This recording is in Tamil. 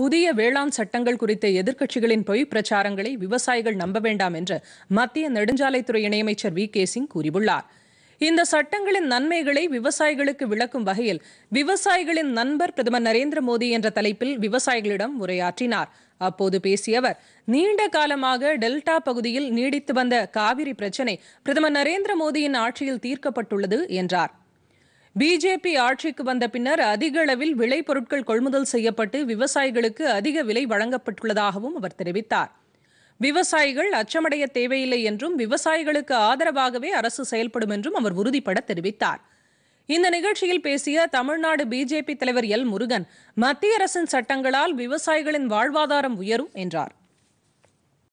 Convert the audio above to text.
புதிய வேளாண் சட்டங்கள் குறித்த எதிர்க்கட்சிகளின் பொய் பிரச்சாரங்களை விவசாயிகள் நம்ப வேண்டாம் என்று மத்திய நெடுஞ்சாலைத்துறை இணையமைச்சர் வி கே சிங் கூறியுள்ளார் இந்த சட்டங்களின் நன்மைகளை விவசாயிகளுக்கு விளக்கும் வகையில் விவசாயிகளின் நண்பர் பிரதமர் நரேந்திர மோடி என்ற தலைப்பில் விவசாயிகளிடம் உரையாற்றினார் அப்போது பேசிய அவர் நீண்ட காலமாக டெல்டா பகுதியில் நீடித்து வந்த காவிரி பிரச்சினை பிரதமர் நரேந்திர மோடியின் ஆட்சியில் தீர்க்கப்பட்டுள்ளது என்றார் பிஜேபி ஆட்சிக்கு வந்த பின்னர் அதிக அளவில் விளைபொருட்கள் கொள்முதல் செய்யப்பட்டு விவசாயிகளுக்கு அதிக விலை வழங்கப்பட்டுள்ளதாகவும் அவர் தெரிவித்தார் விவசாயிகள் அச்சமடைய தேவையில்லை என்றும் விவசாயிகளுக்கு ஆதரவாகவே அரசு செயல்படும் என்றும் அவர் உறுதிபட தெரிவித்தார் இந்த நிகழ்ச்சியில் பேசிய தமிழ்நாடு பிஜேபி தலைவர் எல் முருகன் மத்திய அரசின் சட்டங்களால் விவசாயிகளின் வாழ்வாதாரம் உயரும் என்றார்